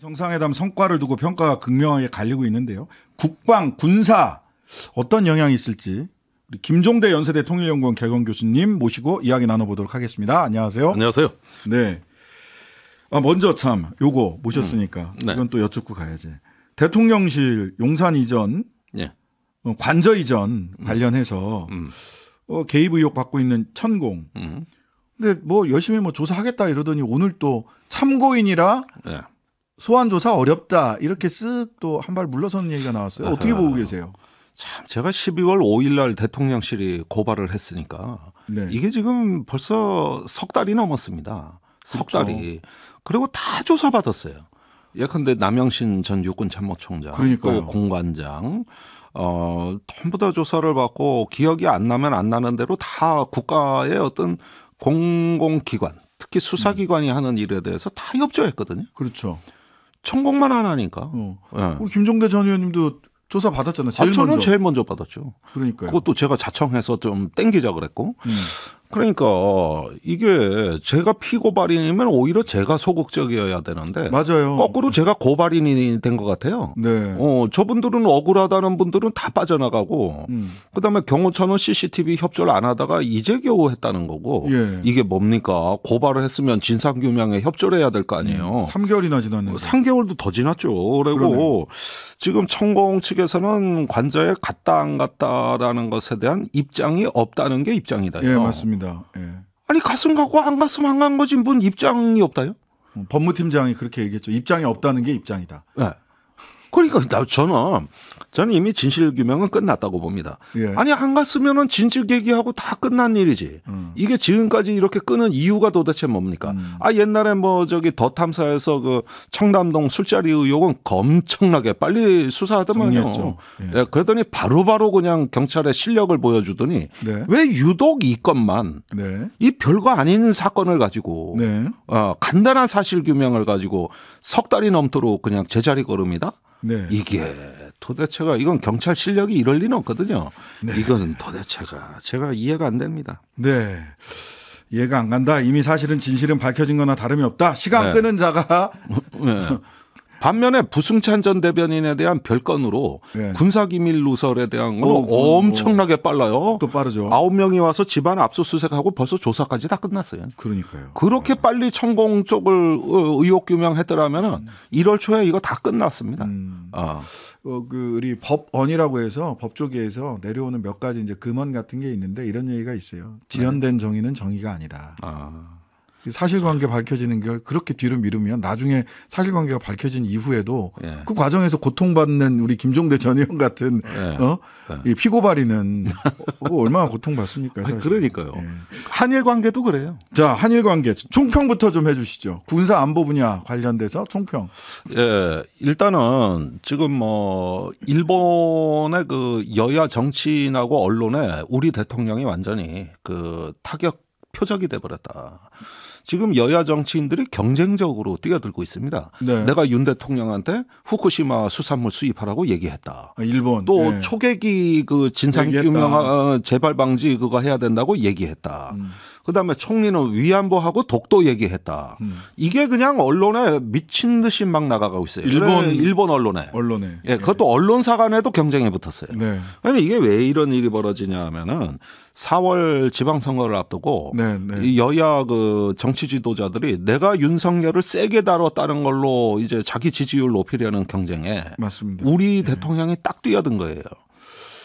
정상회담 성과를 두고 평가가 극명하게 갈리고 있는데요. 국방, 군사 어떤 영향이 있을지 우리 김종대 연세대 통일연구원 개건 교수님 모시고 이야기 나눠보도록 하겠습니다. 안녕하세요. 안녕하세요. 네. 아 먼저 참 요거 모셨으니까 음, 네. 이건 또 여쭙고 가야지. 대통령실 용산 이전, 예. 어, 관저 이전 음. 관련해서 음. 어, 개입 의혹 받고 있는 천공. 음. 근데 뭐 열심히 뭐 조사하겠다 이러더니 오늘 또 참고인이라 네. 소환 조사 어렵다 이렇게 쓱 또 한 발 물러서는 얘기가 나왔어요. 어떻게 보고 계세요? 참 제가 12월 5일 날 대통령실이 고발을 했으니까 네. 이게 지금 벌써 석 달이 넘었습니다. 석 그렇죠. 달이 그리고 다 조사받았어요. 예컨대 남영신 전 육군 참모총장 그러니까요. 또 공관장 어 전부 다 조사를 받고 기억이 안 나면 안 나는 대로 다 국가의 어떤 공공기관 특히 수사기관이 음. 하는 일에 대해서 다 협조했거든요. 그렇죠. 천공만 하나니까. 어. 네. 우리 김종대 전 의원님도 조사 받았잖아요. 제일 아, 저는 먼저. 제일 먼저 받았죠. 그러니까 그것도 제가 자청해서 좀 땡기자 그랬고. 음. 그러니까 이게 제가 피고발인이면 오히려 제가 소극적이어야 되는데 맞아요. 거꾸로 제가 고발인이 된 것 같아요. 네. 어, 저분들은 억울하다는 분들은 다 빠져나가고 음. 그다음에 경호처는 CCTV 협조를 안 하다가 이제 겨우 했다는 거고 예. 이게 뭡니까? 고발을 했으면 진상 규명에 협조를 해야 될 거 아니에요. 음. 3개월이나 지났는데. 3개월도 어, 더 지났죠. 그리고 그러네 지금 청공 측에서는 관저에 갔다 안 갔다라는 것에 대한 입장이 없다는 게 입장이다. 예, 맞습니다. 맞습니다. 예. 아니 가슴 가고 안 가슴 안 간 거지 뭔 입장이 없다요? 법무팀장이 그렇게 얘기했죠. 입장이 없다는 게 입장이다. 네. 그러니까 나 저는 저는 이미 진실 규명은 끝났다고 봅니다. 예. 아니 안 갔으면은 진실 얘기하고 다 끝난 일이지. 음. 이게 지금까지 이렇게 끊은 이유가 도대체 뭡니까? 음. 아 옛날에 뭐 저기 더 탐사에서 그 청담동 술자리 의혹은 엄청나게 빨리 수사하더만요. 예. 예. 그러더니 바로바로 바로 그냥 경찰의 실력을 보여주더니 네. 왜 유독 이것만 네. 이 별거 아닌 사건을 가지고 네. 어, 간단한 사실 규명을 가지고 석 달이 넘도록 그냥 제자리 걸음이다. 네. 이게 도대체가 이건 경찰 실력이 이럴 리는 없거든요. 네. 이거는 도대체가 제가 이해가 안 됩니다. 네. 이해가 안 간다. 이미 사실은 진실은 밝혀진 거나 다름이 없다. 시간 네. 끄는 자가 네. 반면에 부승찬 전 대변인에 대한 별건으로 네. 군사기밀 누설에 대한 건 어, 엄청나게 뭐 빨라요. 또 빠르죠. 아홉 명이 와서 집안 압수수색하고 벌써 조사까지 다 끝났어요. 그러니까요. 그렇게 네. 빨리 천공 쪽을 어, 의혹 규명했더라면 은 1월 음. 초에 이거 다 끝났습니다. 음. 아. 어, 그 우리 법원이라고 해서 법조계에서 내려오는 몇 가지 이제 금언 같은 게 있는데 이런 얘기가 있어요. 네. 지연된 네. 정의는 정의가 아니다. 아. 사실관계 밝혀지는 걸 그렇게 뒤로 미루면 나중에 사실관계가 밝혀진 이후에도 예. 그 과정에서 고통받는 우리 김종대 전 의원 같은 예. 어? 예. 이 피고발이는 어, 얼마나 고통받습니까? 아니, 그러니까요. 예. 한일 관계도 그래요. 자 한일 관계 총평부터 좀 해주시죠. 군사 안보 분야 관련돼서 총평. 예, 일단은 지금 뭐 일본의 그 여야 정치인하고 언론에 우리 대통령이 완전히 그 타격 표적이 돼버렸다. 지금 여야 정치인들이 경쟁적으로 뛰어들고 있습니다. 네. 내가 윤 대통령한테 후쿠시마 수산물 수입하라고 얘기했다. 아, 일본 또 네. 초계기 그 진상규명 어, 재발 방지 그거 해야 된다고 얘기했다. 음. 그다음에 총리는 위안부하고 독도 얘기했다. 음. 이게 그냥 언론에 미친 듯이 막 나가고 있어요. 일본 그래, 일본 언론에. 언론에. 예, 그것도 예. 언론사 간에도 경쟁이 붙었어요. 네. 그러면 그러니까 이게 왜 이런 일이 벌어지냐 하면은 4월 지방선거를 앞두고 네, 네. 여야 그 정치 지도자들이 내가 윤석열을 세게 다뤘다는 걸로 이제 자기 지지율 높이려는 경쟁에 맞습니다. 우리 예. 대통령이 딱 뛰어든 거예요.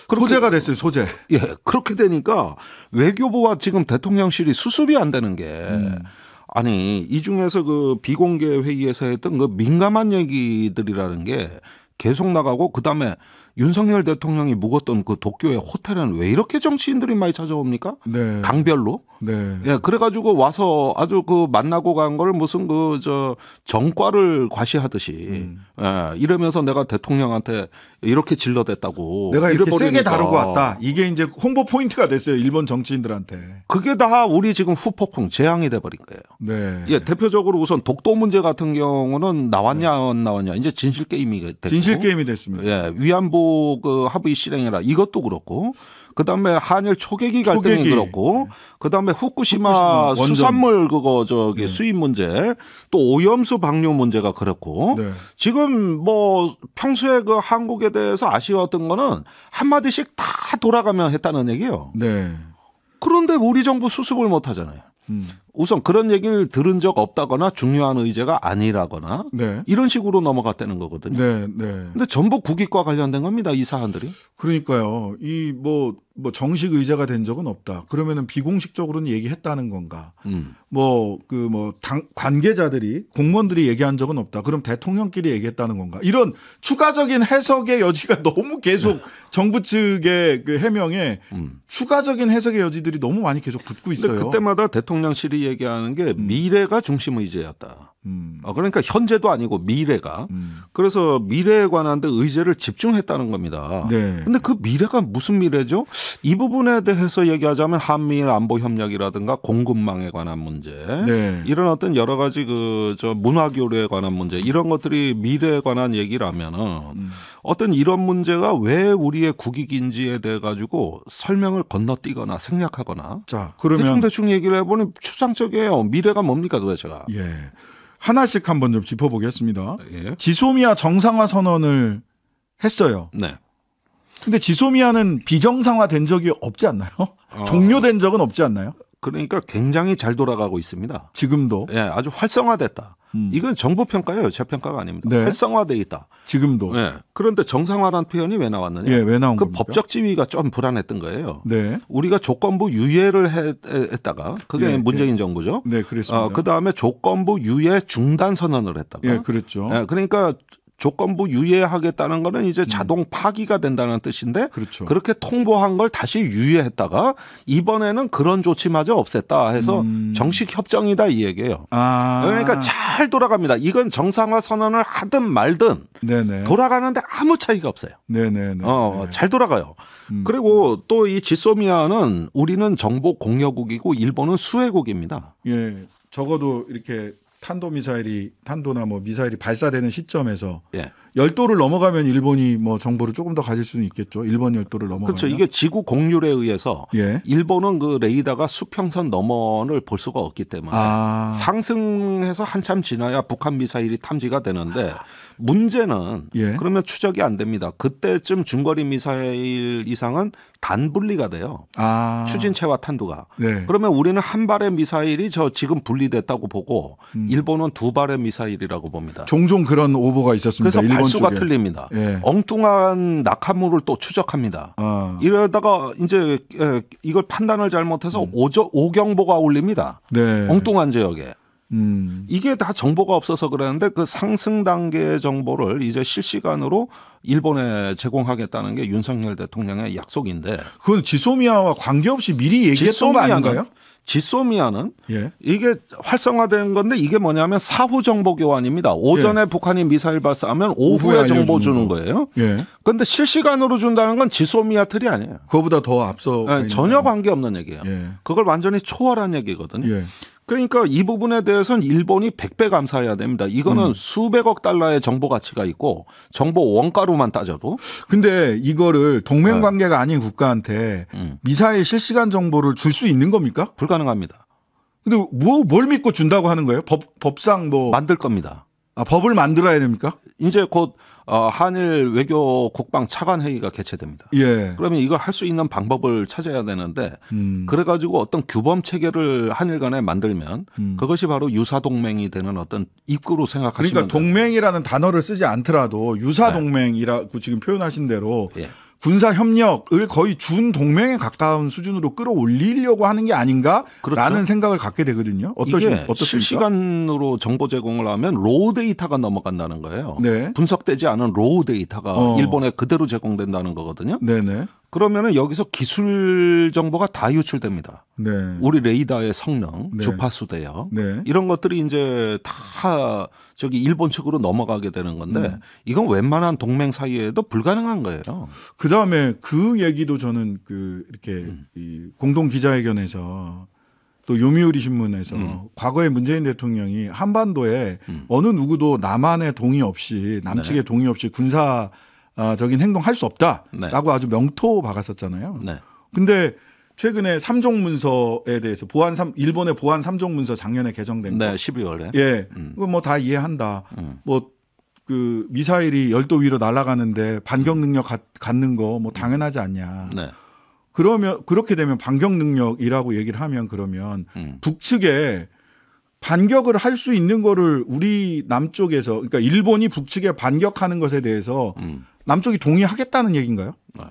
그렇게, 소재가 됐어요, 소재. 예, 그렇게 되니까 외교부와 지금 대통령실이 수습이 안 되는 게 음. 아니 이 중에서 그 비공개 회의에서 했던 그 민감한 얘기들이라는 게 계속 나가고 그 다음에 윤석열 대통령이 묵었던 그 도쿄의 호텔은 왜 이렇게 정치인들이 많이 찾아옵니까? 네. 강별로. 네. 예, 그래가지고 와서 아주 그 만나고 간 걸 무슨 그 저 정과를 과시하듯이 음. 예, 이러면서 내가 대통령한테 이렇게 질러댔다고 내가 이렇게 세게 다루고 왔다. 이게 이제 홍보 포인트가 됐어요. 일본 정치인들한테. 그게 다 우리 지금 후폭풍 재앙이 돼버린 거예요. 네. 예, 대표적으로 우선 독도 문제 같은 경우는 나왔냐 안 나왔냐 이제 진실 게임이 됐고 진실 게임이 됐습니다. 예, 위안부 동독 그 합의 실행이라 이것도 그렇고 그다음에 한일 초계기 갈등이 초계기. 그렇고 그다음에 후쿠시마, 후쿠시마 수산물 그거 저기 네. 수입 문제 또 오염수 방류 문제가 그렇고 네. 지금 뭐 평소에 그 한국에 대해서 아쉬웠던 거는 한 마디씩 다 돌아가면 했다는 얘기예요. 네. 그런데 우리 정부 수습을 못 하잖아요. 음. 우선 그런 얘기를 들은 적 없다거나 중요한 의제가 아니라거나 네. 이런 식으로 넘어갔다는 거거든요. 네, 네. 근데 전부 국익과 관련된 겁니다. 이 사안들이. 그러니까요. 이뭐뭐 뭐 정식 의제가 된 적은 없다. 그러면은 비공식적으로는 얘기했다는 건가? 음. 뭐 그뭐 음. 그뭐 당 관계자들이 공무원들이 얘기한 적은 없다. 그럼 대통령끼리 얘기했다는 건가? 이런 추가적인 해석의 여지가 너무 계속 정부 측의 그 해명에 음. 추가적인 해석의 여지들이 너무 많이 계속 붙고 있어요. 그때마다 대통령실이 얘기하는 게 음. 미래가 중심 의제였다. 음. 아, 그러니까 현재도 아니고 미래가. 음. 그래서 미래에 관한 데 의제를 집중했다는 겁니다. 네. 근데 그 미래가 무슨 미래죠? 이 부분에 대해서 얘기하자면 한미일 안보 협력이라든가 공급망에 관한 문제. 네. 이런 어떤 여러 가지 그 저 문화 교류에 관한 문제 이런 것들이 미래에 관한 얘기라면은 음. 어떤 이런 문제가 왜 우리의 국익인지에 대해 가지고 설명을 건너뛰거나 생략하거나 자, 그러면 대충 대충 얘기를 해 보니 추상적이에요. 미래가 뭡니까 도대체가. 예. 하나씩 한번 좀 짚어보겠습니다. 예. 지소미아 정상화 선언을 했어요. 네. 근데 지소미아는 비정상화된 적이 없지 않나요? 어. 종료된 적은 없지 않나요? 그러니까 굉장히 잘 돌아가고 있습니다. 지금도 예, 아주 활성화됐다. 음. 이건 정부 평가예요, 제 평가가 아닙니다. 네. 활성화돼 있다. 지금도. 예. 그런데 정상화라는 표현이 왜 나왔느냐? 예, 왜 나온 그 겁니까? 법적 지위가 좀 불안했던 거예요. 네. 우리가 조건부 유예를 했다가 그게 예, 문재인 예. 정부죠. 네, 그랬습니다. 어, 그 다음에 조건부 유예 중단 선언을 했다가. 예, 그랬죠. 예, 그러니까 조건부 유예하겠다는 거는 이제 음. 자동 파기가 된다는 뜻인데 그렇죠. 그렇게 통보한 걸 다시 유예했다가 이번에는 그런 조치마저 없앴다 해서 음. 정식 협정이다 이 얘기예요. 아. 그러니까 잘 돌아갑니다. 이건 정상화 선언을 하든 말든 네네. 돌아가는데 아무 차이가 없어요. 네네네. 어, 네. 잘 돌아가요. 음. 그리고 또 이 지소미아는 우리는 정보 공여국이고 일본은 수혜국입니다. 예. 적어도 이렇게 탄도 미사일이 탄도나 뭐 미사일이 발사되는 시점에서 예. 열도를 넘어가면 일본이 뭐 정보를 조금 더 가질 수는 있겠죠. 일본 열도를 넘어가면. 그렇죠. 이게 지구 공률에 의해서 예. 일본은 그 레이더가 수평선 너머를 볼 수가 없기 때문에 아. 상승해서 한참 지나야 북한 미사일이 탐지가 되는데 문제는 예. 그러면 추적이 안 됩니다. 그때쯤 중거리 미사일 이상은 단분리가 돼요. 아. 추진체와 탄두가. 네. 그러면 우리는 한 발의 미사일이 저 지금 분리됐다고 보고 음. 일본은 두 발의 미사일이라고 봅니다. 종종 그런 오보가 있었습니다. 그래서 개수가 쪽에. 틀립니다. 예. 엉뚱한 낙하물을 또 추적합니다. 아. 이러다가 이제 예, 이걸 판단을 잘못해서 음. 오저, 오경보가 울립니다 네. 엉뚱한 지역에. 음. 이게 다 정보가 없어서 그러는데 그 상승 단계 정보를 이제 실시간으로 일본에 제공하겠다는 게 윤석열 대통령의 약속인데 그건 지소미아와 관계없이 미리 얘기했던 거 아닌가요? 지소미아는 예. 이게 활성화된 건데 이게 뭐냐면 사후 정보 교환입니다. 오전에 예. 북한이 미사일 발사하면 오후에, 오후에 정보 주는 거. 거예요. 그런데 예. 실시간으로 준다는 건 지소미아 틀이 아니에요. 그거보다 더 앞서 네, 전혀 관계없는 얘기예요. 예. 그걸 완전히 초월한 얘기거든요. 예. 그러니까 이 부분에 대해서는 일본이 100배 감사해야 됩니다. 이거는 음. 수백억 달러의 정보 가치가 있고 정보 원가로만 따져도 근데 이거를 동맹 네. 관계가 네. 아닌 국가한테 음. 미사일 실시간 정보를 줄 수 있는 겁니까? 불가능합니다. 근데 뭐 뭘 믿고 준다고 하는 거예요? 법 법상 뭐 만들 겁니다. 아, 법을 만들어야 됩니까? 이제 곧 어, 한일 외교 국방 차관 회의가 개최됩니다. 예. 그러면 이걸 할 수 있는 방법을 찾아야 되는데 음. 그래가지고 어떤 규범 체계를 한일 간에 만들면 음. 그것이 바로 유사 동맹이 되는 어떤 입구로 생각하시면 그러니까 동맹이라는 됩니다. 단어를 쓰지 않더라도 유사 네. 동맹이라고 네. 지금 표현하신 대로. 예. 군사 협력을 거의 준 동맹에 가까운 수준으로 끌어올리려고 하는 게 아닌가라는 그렇죠. 생각을 갖게 되거든요. 어떠시, 이게 어떻습니까? 실시간으로 정보 제공을 하면 로우 데이터가 넘어간다는 거예요. 네. 분석되지 않은 로우 데이터가 어. 일본에 그대로 제공된다는 거거든요. 네네. 그러면은 여기서 기술 정보가 다 유출됩니다. 네. 우리 레이더의 성능, 네. 주파수 대역 네. 이런 것들이 이제 다 저기 일본 측으로 넘어가게 되는 건데 음. 이건 웬만한 동맹 사이에도 불가능한 거예요. 그 다음에 그 얘기도 저는 그 이렇게 음. 이 공동 기자회견에서 또 요미우리 신문에서 음. 과거에 문재인 대통령이 한반도에 음. 어느 누구도 남한의 동의 없이 남측의 네. 동의 없이 군사 적인 아, 행동할 수 네. 없다라고 아주 명토 박았었잖아요. 네. 근데 최근에 삼종 문서에 대해서 보안 삼 일본의 보안 삼종 문서 작년에 개정된 네, 거. 12월에. 예. 음. 그거 뭐다 이해한다. 음. 뭐그 미사일이 열도 위로 날아가는데 반격 능력 가, 갖는 거뭐 음. 당연하지 않냐. 네. 그러면 그렇게 되면 반격 능력이라고 얘기를 하면 그러면 음. 북측에 반격을 할 수 있는 거를 우리 남쪽에서 그러니까 일본이 북측에 반격하는 것에 대해서 음. 남쪽이 동의하겠다는 얘기인가요? 아,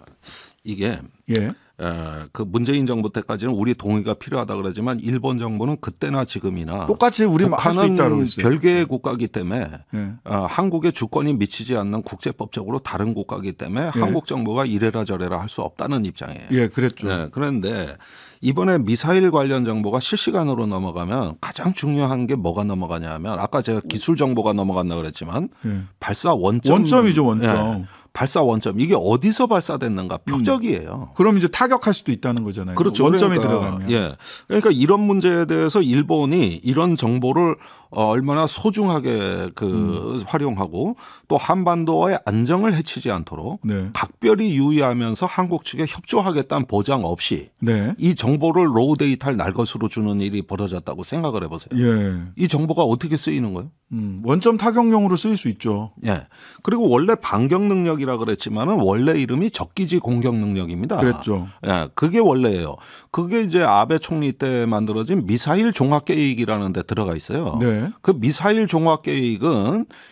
이게 예. 에, 그 문재인 정부 때까지는 우리 동의가 필요하다 그러지만 일본 정부는 그때나 지금이나 똑같이 우리 북한은 별개의 국가이기 때문에 예. 어, 한국의 주권이 미치지 않는 국제법적으로 다른 국가이기 때문에 예. 한국 정부가 이래라 저래라 할 수 없다는 입장이에요. 예, 그랬죠. 네, 그런데 이번에 미사일 관련 정보가 실시간으로 넘어가면 가장 중요한 게 뭐가 넘어가냐면 하 아까 제가 기술 정보가 넘어갔나 그랬지만 예. 발사 원점 이죠 원점. 원점. 발사 원점 이게 어디서 발사됐는가 음. 표적이에요. 음. 그럼 이제 타격할 수도 있다는 거잖아요. 그렇죠. 원점에 그러니까, 들어가면. 예. 그러니까 이런 문제에 대해서 일본이 이런 정보를 어, 얼마나 소중하게 그 음. 활용하고 또 한반도의 안정을 해치지 않도록 네. 각별히 유의하면서 한국 측에 협조하겠다는 보장 없이 네. 이 정보를 로우 데이터를 날 것으로 주는 일이 벌어졌다고 생각을 해보세요. 예. 이 정보가 어떻게 쓰이는 거예요? 음, 원점 타격용으로 쓰일 수 있죠. 예. 그리고 원래 반격 능력이라 그랬지만은 원래 이름이 적기지 공격 능력입니다. 그랬죠. 예. 그게 원래예요. 그게 이제 아베 총리 때 만들어진 미사일 종합 계획이라는 데 들어가 있어요. 네. 그 미사일 종합 계획은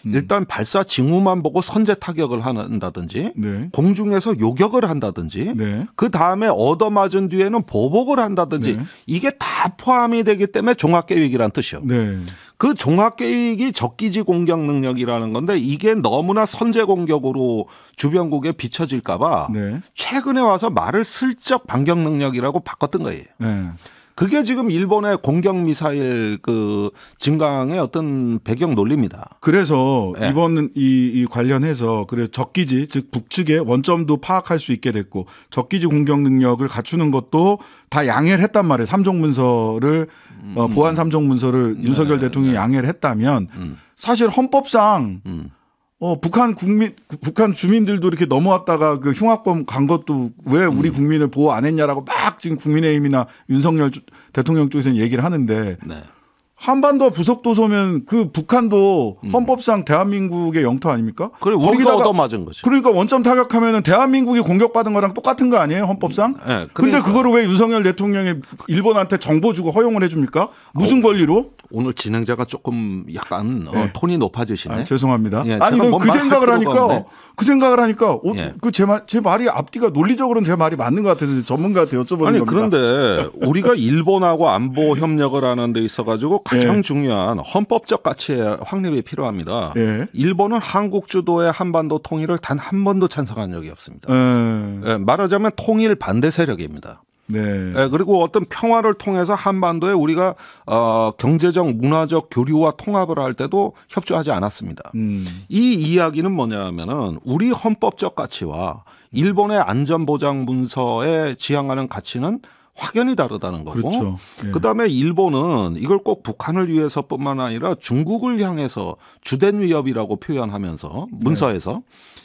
음. 일단 발사 징후만 보고 선제 타격을 한다든지 네. 공중에서 요격을 한다든지 네. 그 다음에 얻어맞은 뒤에는 보복을 한다든지 네. 이게 다 포함이 되기 때문에 종합 계획이란 뜻이요. 네. 그 종합 계획이 적기지 공격 능력이라는 건데 이게 너무나 선제 공격으로 주변국에 비춰질까봐 네. 최근에 와서 말을 슬쩍 반격 능력이라고 바꿨던 거예요. 네. 그게 지금 일본의 공격 미사일 그 증강의 어떤 배경 논리입니다. 그래서 네. 이번 이, 이 관련해서 그래 적기지 즉 북측의 원점도 파악할 수 있게 됐고 적기지 공격 능력을 갖추는 것도 다 양해를 했단 말이에요. 삼종 문서를 어, 음. 어, 보안 삼종 문서를 음. 네. 윤석열 대통령이 네. 양해를 했다면 음. 사실 헌법상 음. 어, 북한 국민, 북한 주민들도 이렇게 넘어왔다가 그 흉악범 간 것도 왜 우리 음. 국민을 보호 안 했냐라고 막 지금 국민의힘이나 윤석열 대통령 쪽에서는 얘기를 하는데 네. 한반도 부속도서면 그 북한도 음. 헌법상 음. 대한민국의 영토 아닙니까? 그래 우리가 얻어맞은 거죠. 그러니까 원점 타격하면은 대한민국이 공격받은 거랑 똑같은 거 아니에요 헌법상? 음. 네, 그러니까. 근데 그거를 왜 윤석열 대통령이 일본한테 정보 주고 허용을 해줍니까? 무슨 어. 권리로? 오늘 진행자가 조금 약간 어, 네. 어, 톤이 높아지시네. 아, 죄송합니다. 예, 아니 그, 그 생각을 하니까 없네. 그 생각을 하니까 어, 예. 그제 말 제 말이 앞뒤가 논리적으로는 제 말이 맞는 것 같아서 전문가한테 여쭤보는 아니, 겁니다. 그런데 우리가 일본하고 안보 네. 협력을 하는 데 있어 가지고 가장 예. 중요한 헌법적 가치의 확립이 필요합니다. 네. 일본은 한국 주도의 한반도 통일을 단 한 번도 찬성한 적이 없습니다. 예, 말하자면 통일 반대 세력입니다. 네. 예, 그리고 어떤 평화를 통해서 한반도에 우리가 어, 경제적, 문화적 교류와 통합을 할 때도 협조하지 않았습니다. 음. 이 이야기는 뭐냐면은 우리 헌법적 가치와 일본의 안전보장 문서에 지향하는 가치는 확연히 다르다는 거고. 그렇죠. 예. 그다음에 일본은 이걸 꼭 북한을 위해서뿐만 아니라 중국을 향해서 주된 위협이라고 표현하면서 문서에서 네.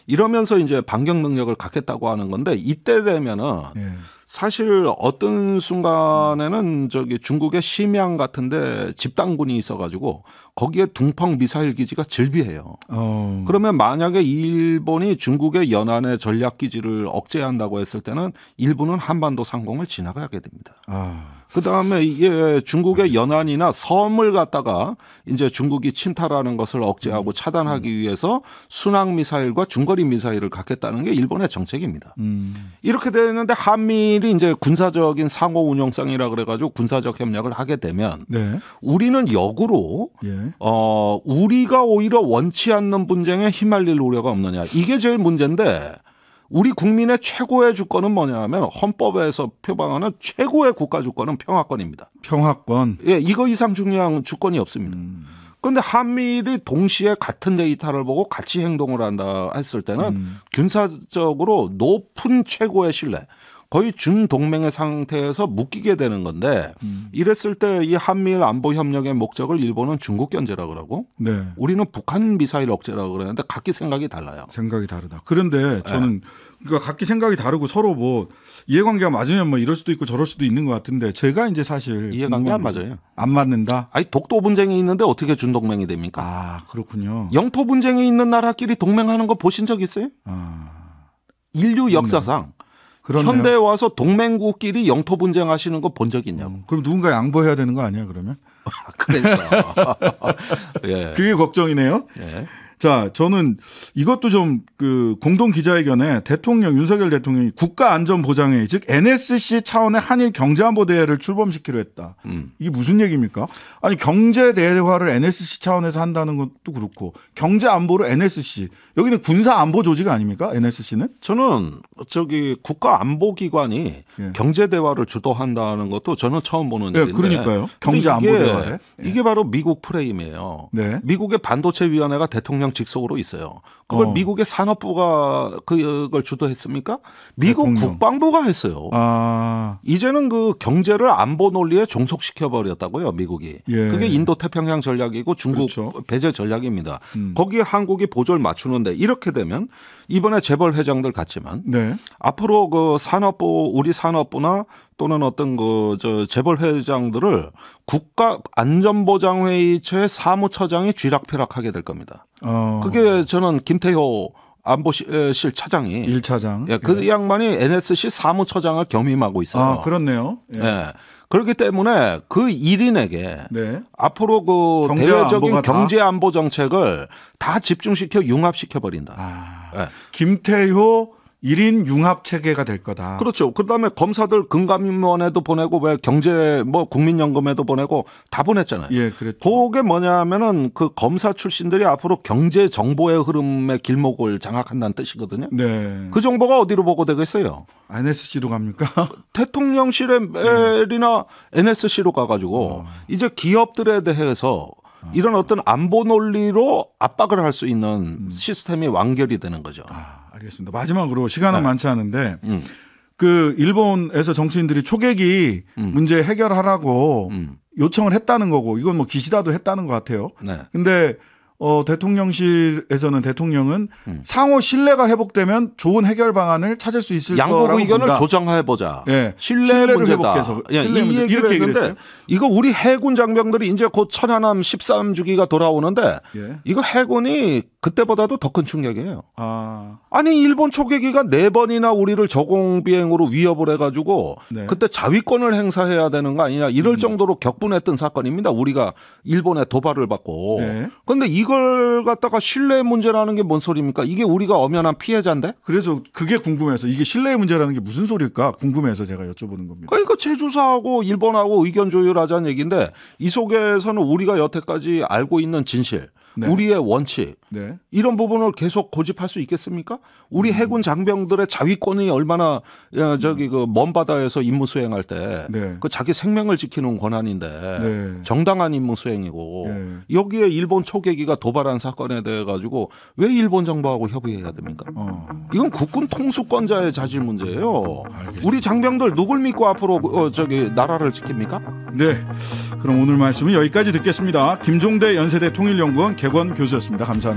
이러면서 이제 반격 능력을 갖겠다고 하는 건데 이때 되면은 예. 사실 어떤 순간에는 저기 중국의 심양 같은데 집단군이 있어가지고 거기에 둥펑 미사일 기지가 즐비해요. 어. 그러면 만약에 일본이 중국의 연안의 전략 기지를 억제한다고 했을 때는 일본은 한반도 상공을 지나가게 됩니다. 아. 그 다음에 이게 중국의 연안이나 섬을 갖다가 이제 중국이 침탈하는 것을 억제하고 음. 차단하기 음. 위해서 순항 미사일과 중거리 미사일을 갖겠다는 게 일본의 정책입니다. 음. 이렇게 되는데 한미일이 이제 군사적인 상호 운영성이라 그래가지고 군사적 협력을 하게 되면 네. 우리는 역으로 예. 어 우리가 오히려 원치 않는 분쟁에 휘말릴 우려가 없느냐 이게 제일 문제인데 우리 국민의 최고의 주권은 뭐냐면 하 헌법에서 표방하는 최고의 국가 주권은 평화권입니다. 평화권. 예, 이거 이상 중요한 주권이 없습니다. 음. 그런데 한미일이 동시에 같은 데이터를 보고 같이 행동을 한다 했을 때는 음. 군사적으로 높은 최고의 신뢰. 거의 준동맹의 상태에서 묶이게 되는 건데 음. 이랬을 때 이 한미일 안보 협력의 목적을 일본은 중국 견제라 그러고 네. 우리는 북한 미사일 억제라고 그러는데 각기 생각이 달라요. 생각이 다르다. 그런데 저는 네. 그러니까 각기 생각이 다르고 서로 뭐 이해관계가 맞으면 뭐 이럴 수도 있고 저럴 수도 있는 것 같은데 제가 이제 사실 이해관계 안 맞아요. 안 맞는다. 아니 독도 분쟁이 있는데 어떻게 준동맹이 됩니까? 아 그렇군요. 영토 분쟁이 있는 나라끼리 동맹하는 거 보신 적 있어요? 아... 인류 역사상 그러네요. 현대에 와서 동맹국끼리 영토 분쟁하시는 거 본 적 있냐고. 음, 그럼 누군가 양보해야 되는 거 아니야 그러면? 아, 그러니까. 예. 그게 걱정이네요. 예. 자, 저는 이것도 좀 그 공동 기자회견에 대통령 윤석열 대통령이 국가안전보장회의 즉 NSC 차원의 한일 경제안보대회를 출범시키려 했다. 음. 이게 무슨 얘기입니까? 아니 경제 대화를 NSC 차원에서 한다는 것도 그렇고 경제 안보를 NSC 여기는 군사 안보 조직 아닙니까? NSC는? 저는 저기 국가 안보 기관이 예. 경제 대화를 주도한다는 것도 저는 처음 보는 예, 일인데. 그러니까요. 경제 안보 대화. 이게, 예. 이게 바로 미국 프레임이에요. 네. 미국의 반도체 위원회가 대통령 대통령 직속으로 있어요. 그걸 어. 미국의 산업부가 그걸 주도했습니까? 미국 대통령. 국방부가 했어요. 아. 이제는 그 경제를 안보 논리에 종속시켜 버렸다고요, 미국이. 예. 그게 인도 태평양 전략이고 중국 그렇죠. 배제 전략입니다. 음. 거기에 한국이 보조를 맞추는데 이렇게 되면 이번에 재벌 회장들 같지만 네. 앞으로 그 산업부 우리 산업부나 또는 어떤 그 저 재벌 회장들을 국가 안전보장회의처의 사무처장이 쥐락펴락하게 될 겁니다. 어. 그게 저는 김태효 안보실 차장이 1차장. 예, 그 예. 양반이 NSC 사무처장을 겸임하고 있어요. 아, 그렇네요. 예. 예. 그렇기 때문에 그 일인에게 네. 앞으로 그 경제 대외적인 경제 안보 정책을 다 집중시켜 융합시켜 버린다. 아, 예. 김태효 일인 융합 체계가 될 거다. 그렇죠. 그다음에 검사들 금감위원회도 보내고 왜 경제 뭐 국민연금에도 보내고 다 보냈잖아요. 예, 그랬죠. 그게 뭐냐면은 그 검사 출신들이 앞으로 경제 정보의 흐름의 길목을 장악한다는 뜻이거든요. 네. 그 정보가 어디로 보고되겠어요? NSC로 갑니까? 대통령실에 멜이나 네. NSC로 가가지고 어. 이제 기업들에 대해서 이런 어떤 안보 논리로 압박을 할 수 있는 음. 시스템이 완결이 되는 거죠. 아. 알겠습니다. 마지막으로 시간은 네. 많지 않은데 음. 그 일본에서 정치인들이 초계기 음. 문제 해결하라고 음. 요청을 했다는 거고 이건 뭐 기시다도 했다는 것 같아요. 네. 근데 어 대통령실에서는 대통령은 음. 상호 신뢰가 회복되면 좋은 해결 방안을 찾을 수 있을 양국 의견을 조정해 보자. 예. 신뢰 를 회복해서 예, 신뢰 이 얘기를 이렇게 했는데 얘기했어요. 이거 우리 해군 장병들이 이제 곧 천안함 13주기가 돌아오는데 예. 이거 해군이 그때보다도 더 큰 충격이에요. 아. 아니 일본 초계기가 네 번이나 우리를 저공 비행으로 위협을 해가지고 네. 그때 자위권을 행사해야 되는 거 아니냐 이럴 음. 정도로 격분했던 사건입니다. 우리가 일본에 도발을 받고. 그런데 네. 이걸 갖다가 신뢰 문제라는 게 뭔 소리입니까? 이게 우리가 엄연한 피해자인데? 그래서 그게 궁금해서 이게 신뢰 문제라는 게 무슨 소리일까 궁금해서 제가 여쭤보는 겁니다. 그러니까 제주사하고 일본하고 의견 조율하자는 얘기인데 이 속에서는 우리가 여태까지 알고 있는 진실, 네. 우리의 원칙. 네. 이런 부분을 계속 고집할 수 있겠습니까? 우리 음. 해군 장병들의 자위권이 얼마나 저기 음. 그먼 바다에서 임무 수행할 때그 네. 그 자기 생명을 지키는 권한인데 네. 정당한 임무 수행이고 네. 여기에 일본 초계기가 도발한 사건에 대해 가지고 왜 일본 정부하고 협의해야 됩니까? 어. 이건 국군 통수권자의 자질 문제예요. 알겠습니다. 우리 장병들 누굴 믿고 앞으로 어 저기 나라를 지킵니까? 네. 그럼 오늘 말씀은 여기까지 듣겠습니다. 김종대 연세대 통일연구원 개원 교수였습니다. 감사합니다.